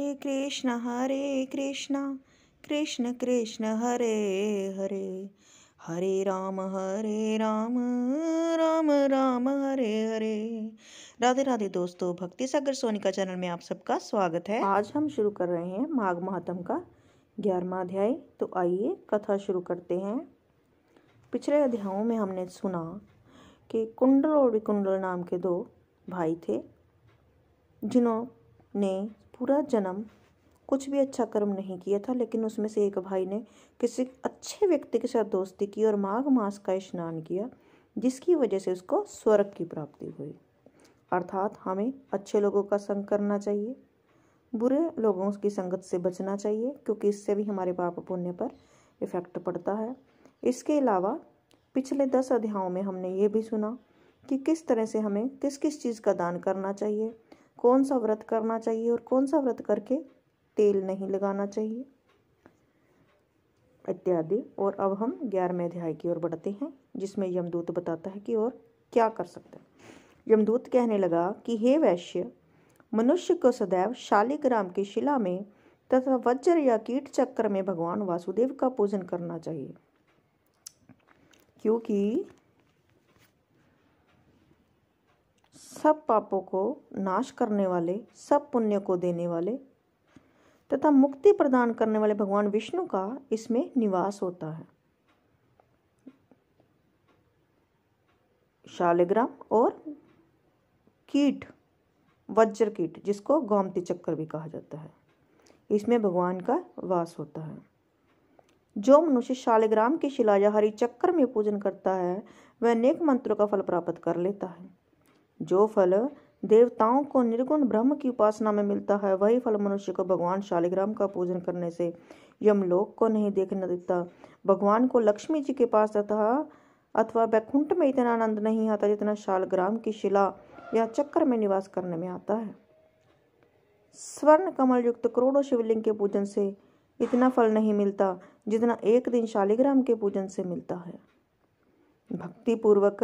हरे कृष्ण हरे कृष्ण कृष्ण कृष्ण हरे हरे हरे राम हरे राम राम राम हरे हरे राधे राधे दोस्तों भक्ति सागर सोनी का चैनल में आप सबका स्वागत है आज हम शुरू कर रहे हैं माघ महात्म का ग्यारहवा अध्याय तो आइए कथा शुरू करते हैं पिछले अध्यायों में हमने सुना कि कुंडल और विकुंडल नाम के दो भाई थे जिन्होंने पूरा जन्म कुछ भी अच्छा कर्म नहीं किया था लेकिन उसमें से एक भाई ने किसी अच्छे व्यक्ति के साथ दोस्ती की और माघ मास का स्नान किया जिसकी वजह से उसको स्वर्ग की प्राप्ति हुई अर्थात हमें अच्छे लोगों का संग करना चाहिए बुरे लोगों की संगत से बचना चाहिए क्योंकि इससे भी हमारे पाप पुण्य पर इफ़ेक्ट पड़ता है इसके अलावा पिछले दस अध्यायों में हमने ये भी सुना कि किस तरह से हमें किस किस चीज़ का दान करना चाहिए कौन सा व्रत करना चाहिए और कौन सा व्रत करके तेल नहीं लगाना चाहिए इत्यादि और अब हम ग्यारहवें अध्याय की ओर बढ़ते हैं जिसमें यमदूत बताता है कि और क्या कर सकते हैं यमदूत कहने लगा कि हे वैश्य मनुष्य को सदैव शालिग्राम की शिला में तथा वज्र या कीट चक्र में भगवान वासुदेव का पूजन करना चाहिए क्योंकि सब पापों को नाश करने वाले सब पुण्य को देने वाले तथा मुक्ति प्रदान करने वाले भगवान विष्णु का इसमें निवास होता है शालिग्राम और कीट वज्र कीट जिसको गोमती चक्कर भी कहा जाता है इसमें भगवान का वास होता है जो मनुष्य शालिग्राम की शिला या हरि चक्कर में पूजन करता है वह अनेक मंत्रों का फल प्राप्त कर लेता है जो फल देवताओं को निर्गुण ब्रह्म की उपासना में मिलता है वही फल मनुष्य को भगवान शालिग्राम का पूजन करने से यमलोक को नहीं देखने देता भगवान को लक्ष्मी जी के पास तथा अथवा बैकुंठ में इतना आनंद नहीं आता जितना शालग्राम की शिला या चक्कर में निवास करने में आता है स्वर्ण कमल युक्त करोड़ों शिवलिंग के पूजन से इतना फल नहीं मिलता जितना एक दिन शालिग्राम के पूजन से मिलता है भक्ति पूर्वक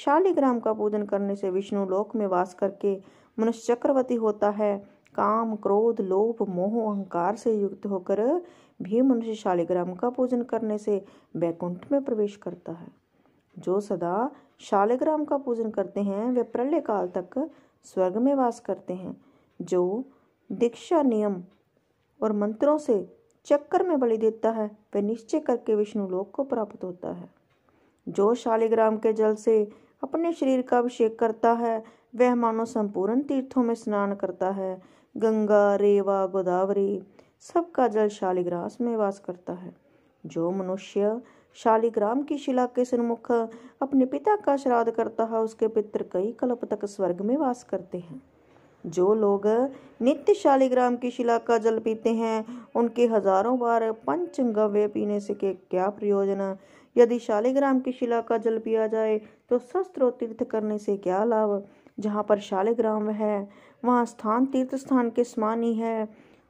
शालिग्राम का पूजन करने से विष्णु लोक में वास करके मनुष्य चक्रवर्ती होता है काम क्रोध लोभ मोह अहंकार से युक्त होकर भी मनुष्य शालिग्राम का पूजन करने से वैकुंठ में प्रवेश करता है जो सदा शालिग्राम का पूजन करते हैं वे प्रलय काल तक स्वर्ग में वास करते हैं जो दीक्षा नियम और मंत्रों से चक्कर में बलि देता है वह निश्चय करके विष्णु लोक को प्राप्त होता है जो शालिग्राम के जल से अपने शरीर का अभिषेक करता है वह मानो संपूर्ण तीर्थों में स्नान करता है गंगा रेवा गोदावरी सबका जल शालिग्रास में वास करता है जो मनुष्य शालिग्राम की शिला के सन्मुख अपने पिता का श्राद्ध करता है उसके पितर कई कल्प तक स्वर्ग में वास करते हैं जो लोग नित्य शालिग्राम की शिला का जल पीते हैं उनके हजारों बार पंचगव्य पीने से के क्या प्रयोजन यदि शालिग्राम की शिला का जल पिया जाए तो शस्त्र तीर्थ करने से क्या लाभ जहाँ पर शालिग्राम है वहाँ स्थान तीर्थ स्थान के समान ही है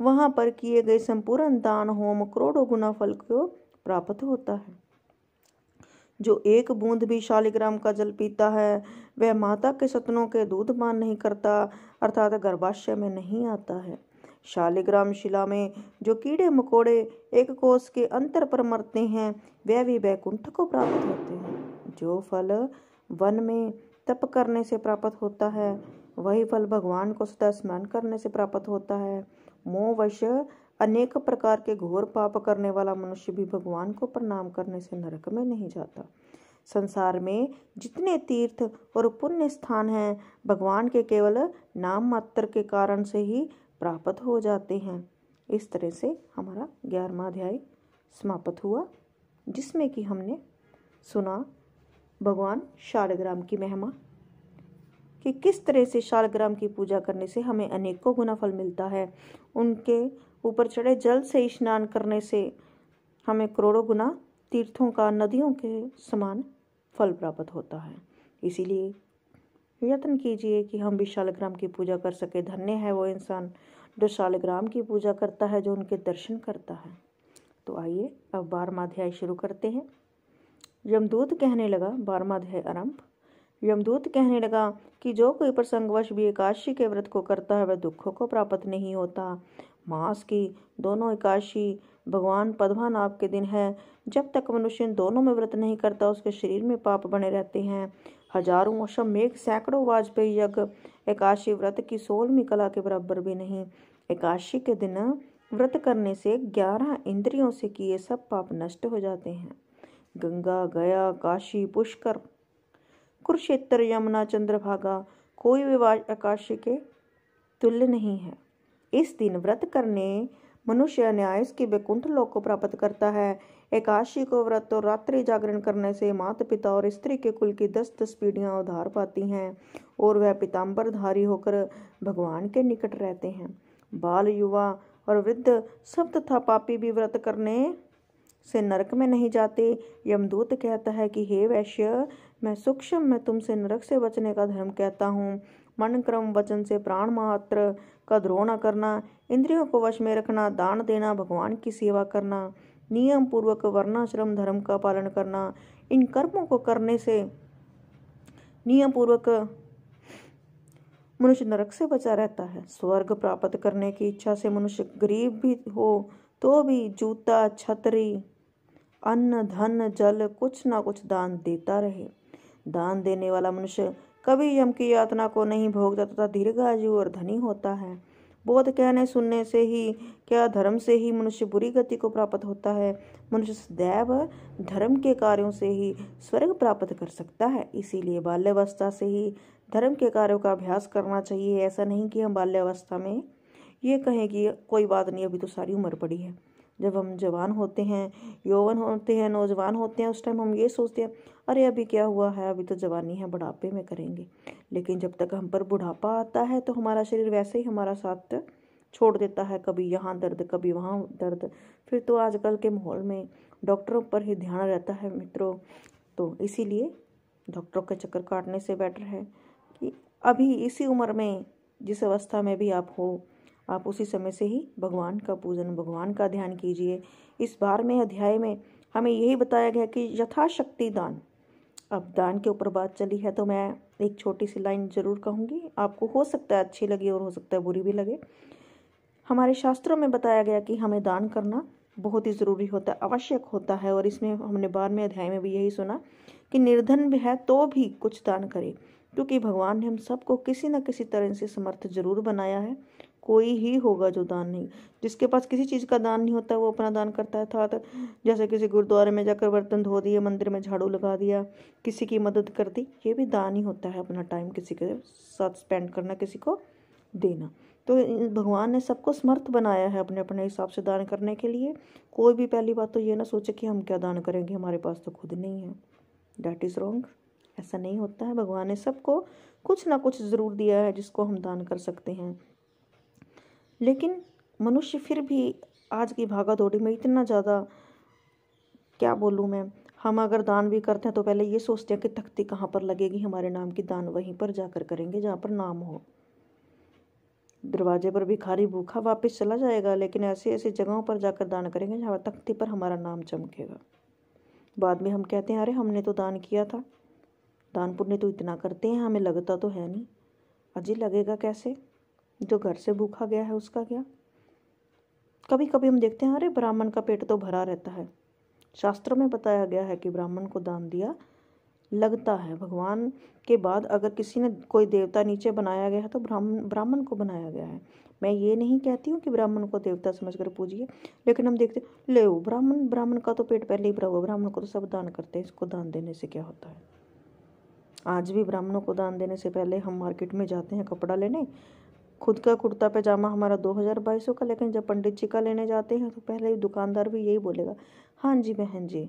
वहाँ पर किए गए संपूर्ण दान होम करोड़ों गुना फल को प्राप्त होता है जो एक बूंद भी शालिग्राम का जल पीता है वह माता के सतनों के दूध मान नहीं करता अर्थात गर्भाशय में नहीं आता है शालिग्राम शिला में जो कीड़े मकोड़े एक कोष के अंतर पर मरते हैं वह भी वैकुंठ को प्राप्त होते हैं जो फल वन में तप करने से प्राप्त होता है वही फल भगवान को सदा स्मरण करने से प्राप्त होता है मोहवश अनेक प्रकार के घोर पाप करने वाला मनुष्य भी भगवान को प्रणाम करने से नरक में नहीं जाता संसार में जितने तीर्थ और पुण्य स्थान हैं भगवान के केवल नाम मात्र के कारण से ही प्राप्त हो जाते हैं इस तरह से हमारा ग्यारहवा अध्याय समाप्त हुआ जिसमें कि हमने सुना भगवान शालग्राम की महिमा कि किस तरह से शालग्राम की पूजा करने से हमें अनेकों गुना फल मिलता है उनके ऊपर चढ़े जल से स्नान करने से हमें करोड़ों गुना तीर्थों का नदियों के समान फल प्राप्त होता है इसीलिए यत्न कीजिए कि हम भी शालग्राम की पूजा कर सके धन्य है वो इंसान जो शालग्राम की पूजा करता है जो उनके दर्शन करता है तो आइए अब बारहवाध्याय शुरू करते हैं यमदूत कहने लगा बारहवाध्याय आरंभ यमदूत कहने लगा कि जो कोई प्रसंगवश भी एकादशी के व्रत को करता है वह दुखों को प्राप्त नहीं होता मास की दोनों एकादशी भगवान पद्मानाभ के दिन है जब तक मनुष्य दोनों में व्रत नहीं करता उसके शरीर में पाप बने रहते हैं हजारों एक सैकड़ों वाजपेयी यज्ञ एकादशी व्रत की सोलहवीं कला के बराबर भी नहीं एकादशी के दिन व्रत करने से ग्यारह इंद्रियों से किए सब पाप नष्ट हो जाते हैं गंगा गया काशी पुष्कर कुरुक्षेत्र यमुना चंद्रभागा कोई भी एकादशी के तुल्य नहीं है इस दिन व्रत करने मनुष्य न्याय की वैकुंठ लोक को प्राप्त करता है एकाशी को व्रत और रात्रि जागरण करने से माता पिता और स्त्री के कुल की दस दस पीढ़ियाँ उधार पाती हैं और वह पिताम्बरधारी होकर भगवान के निकट रहते हैं बाल युवा और वृद्ध सब तथा पापी भी व्रत करने से नरक में नहीं जाते यमदूत कहता है कि हे वैश्य मैं सूक्ष्म मैं तुमसे नरक से बचने का धर्म कहता हूँ मन क्रम वचन से प्राण मात्र का द्रोह न करना इंद्रियों को वश में रखना दान देना भगवान की सेवा करना नियम पूर्वक वर्णाश्रम धर्म का पालन करना इन कर्मों को करने से नियम पूर्वक मनुष्य नरक से बचा रहता है स्वर्ग प्राप्त करने की इच्छा से मनुष्य गरीब भी हो तो भी जूता छतरी अन्न धन जल कुछ ना कुछ दान देता रहे दान देने वाला मनुष्य कभी यम की यातना को नहीं भोगता तथा दीर्घायु और धनी होता है बोध कहने सुनने से ही क्या धर्म से ही मनुष्य बुरी गति को प्राप्त होता है मनुष्य सदैव धर्म के कार्यों से ही स्वर्ग प्राप्त कर सकता है इसीलिए बाल्यावस्था से ही धर्म के कार्यों का अभ्यास करना चाहिए ऐसा नहीं कि हम बाल्यावस्था में ये कहें कि कोई बात नहीं अभी तो सारी उम्र पड़ी है जब हम जवान होते हैं यौवन होते हैं नौजवान होते हैं उस टाइम हम ये सोचते हैं अरे अभी क्या हुआ है अभी तो जवानी है बुढ़ापे में करेंगे लेकिन जब तक हम पर बुढ़ापा आता है तो हमारा शरीर वैसे ही हमारा साथ छोड़ देता है कभी यहाँ दर्द कभी वहाँ दर्द फिर तो आजकल के माहौल में डॉक्टरों पर ही ध्यान रहता है मित्रों तो इसीलिए डॉक्टरों के चक्कर काटने से बेटर है कि अभी इसी उम्र में जिस अवस्था में भी आप हो आप उसी समय से ही भगवान का पूजन भगवान का ध्यान कीजिए इस बारहवें अध्याय में हमें यही बताया गया कि यथाशक्ति दान अब दान के ऊपर बात चली है तो मैं एक छोटी सी लाइन जरूर कहूँगी आपको हो सकता है अच्छी लगे और हो सकता है बुरी भी लगे हमारे शास्त्रों में बताया गया कि हमें दान करना बहुत ही ज़रूरी होता है आवश्यक होता है और इसमें हमने बारहवें अध्याय में भी यही सुना कि निर्धन भी है तो भी कुछ दान करे क्योंकि भगवान ने हम सबको किसी न किसी तरह से समर्थ जरूर बनाया है कोई ही होगा जो दान नहीं जिसके पास किसी चीज़ का दान नहीं होता वो अपना दान करता है अर्थात जैसे किसी गुरुद्वारे में जाकर बर्तन धो दिए मंदिर में झाड़ू लगा दिया किसी की मदद कर दी ये भी दान ही होता है अपना टाइम किसी के साथ स्पेंड करना किसी को देना तो भगवान ने सबको समर्थ बनाया है अपने अपने हिसाब से दान करने के लिए कोई भी पहली बात तो ये ना सोचे कि हम क्या दान करेंगे हमारे पास तो खुद नहीं है डैट इज़ रॉन्ग ऐसा नहीं होता है भगवान ने सबको कुछ ना कुछ ज़रूर दिया है जिसको हम दान कर सकते हैं लेकिन मनुष्य फिर भी आज की भागा दौड़ी में इतना ज़्यादा क्या बोलूँ मैं हम अगर दान भी करते हैं तो पहले ये सोचते हैं कि तख्ती कहाँ पर लगेगी हमारे नाम की दान वहीं पर जाकर करेंगे जहाँ पर नाम हो दरवाजे पर भिखारी भूखा वापस चला जाएगा लेकिन ऐसी ऐसी जगहों पर जाकर दान करेंगे जहाँ तख्ती पर हमारा नाम चमकेगा बाद में हम कहते हैं अरे हमने तो दान किया था दान पुण्य तो इतना करते हैं हमें लगता तो है नहीं अजी लगेगा कैसे जो घर से भूखा गया है उसका क्या कभी कभी हम देखते हैं अरे ब्राह्मण का पेट तो भरा रहता है शास्त्रों में बताया गया है कि ब्राह्मण को दान दिया लगता है भगवान के बाद अगर किसी ने कोई देवता नीचे बनाया गया है तो ब्राह्मण ब्राह्मण को बनाया गया है मैं ये नहीं कहती हूँ कि ब्राह्मण को देवता समझ कर पूजिए लेकिन हम देखते ले ब्राह्मण ब्राह्मण का तो पेट पहले ही भरा हुआ ब्राह्मण को तो सब दान करते हैं इसको दान देने से क्या होता है आज भी ब्राह्मणों को दान देने से पहले हम मार्केट में जाते हैं कपड़ा लेने खुद का कुर्ता पैजामा हमारा दो हज़ार बाईस सौ का लेकिन जब पंडित जी का लेने जाते हैं तो पहले दुकानदार भी यही बोलेगा हाँ जी बहन जी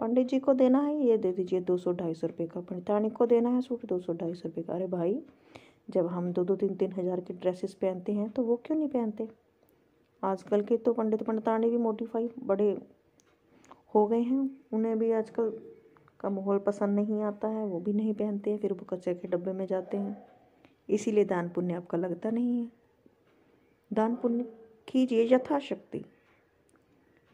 पंडित जी को देना है ये दे दीजिए दो सौ ढाई सौ रुपये का पंडितानी को देना है सूट दो सौ ढाई सौ रुपये का अरे भाई जब हम दो दो तीन तीन हज़ार के ड्रेसेस पहनते हैं तो वो क्यों नहीं पहनते आजकल के तो पंडित पंडितानी भी मोटिफाई बड़े हो गए हैं उन्हें भी आजकल का माहौल पसंद नहीं आता है वो भी नहीं पहनते हैं फिर वो कचरे के डब्बे में जाते हैं इसीलिए दान पुण्य आपका लगता नहीं है दान पुण्य कीजिए यथाशक्ति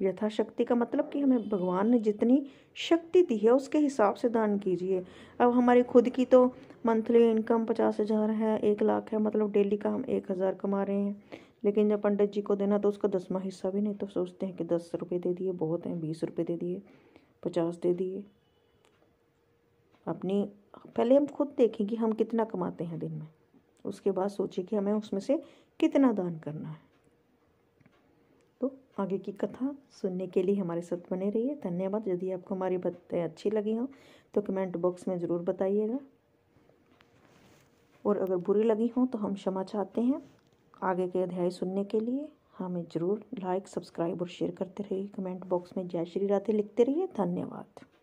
यथाशक्ति का मतलब कि हमें भगवान ने जितनी शक्ति दी है उसके हिसाब से दान कीजिए अब हमारी खुद की तो मंथली इनकम पचास हज़ार है एक लाख है मतलब डेली का हम एक हज़ार कमा रहे हैं लेकिन जब पंडित जी को देना तो उसका दसवा हिस्सा भी नहीं तो सोचते हैं कि दस रुपये दे दिए बहुत हैं बीस रुपये दे दिए पचास दे दिए अपनी पहले हम खुद देखें कि हम कितना कमाते हैं दिन में उसके बाद सोचिए कि हमें उसमें से कितना दान करना है तो आगे की कथा सुनने के लिए हमारे साथ बने रहिए धन्यवाद यदि आपको हमारी बातें अच्छी लगी हों तो कमेंट बॉक्स में ज़रूर बताइएगा और अगर बुरी लगी हो तो हम क्षमा चाहते हैं आगे के अध्याय सुनने के लिए हमें ज़रूर लाइक सब्सक्राइब और शेयर करते रहिए कमेंट बॉक्स में जय श्री राधे लिखते रहिए धन्यवाद